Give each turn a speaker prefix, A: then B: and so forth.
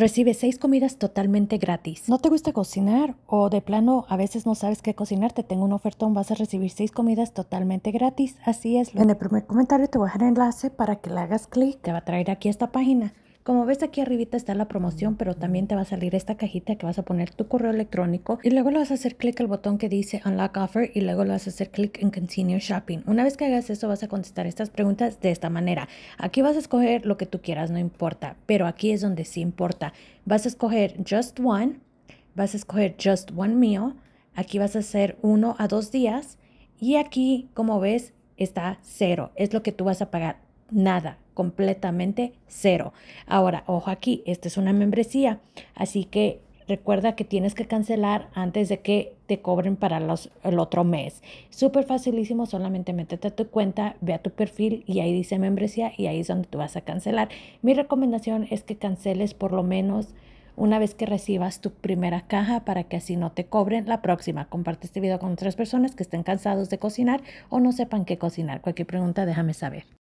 A: Recibe seis comidas totalmente gratis. ¿No te gusta cocinar? O de plano, a veces no sabes qué cocinar, te tengo un ofertón, vas a recibir seis comidas totalmente gratis. Así es. En el primer comentario te voy a dejar el enlace para que le hagas clic. Te va a traer aquí esta página. Como ves aquí arribita está la promoción, pero también te va a salir esta cajita que vas a poner tu correo electrónico y luego le vas a hacer clic al botón que dice Unlock Offer y luego le vas a hacer clic en Continue Shopping. Una vez que hagas eso vas a contestar estas preguntas de esta manera. Aquí vas a escoger lo que tú quieras, no importa, pero aquí es donde sí importa. Vas a escoger Just One, vas a escoger Just One Meal, aquí vas a hacer uno a dos días y aquí, como ves, está cero. Es lo que tú vas a pagar nada, completamente cero. Ahora, ojo aquí, esta es una membresía, así que recuerda que tienes que cancelar antes de que te cobren para los, el otro mes. Súper facilísimo, solamente métete a tu cuenta, ve a tu perfil y ahí dice membresía y ahí es donde tú vas a cancelar. Mi recomendación es que canceles por lo menos una vez que recibas tu primera caja para que así no te cobren la próxima. Comparte este video con otras personas que estén cansados de cocinar o no sepan qué cocinar. Cualquier pregunta déjame saber.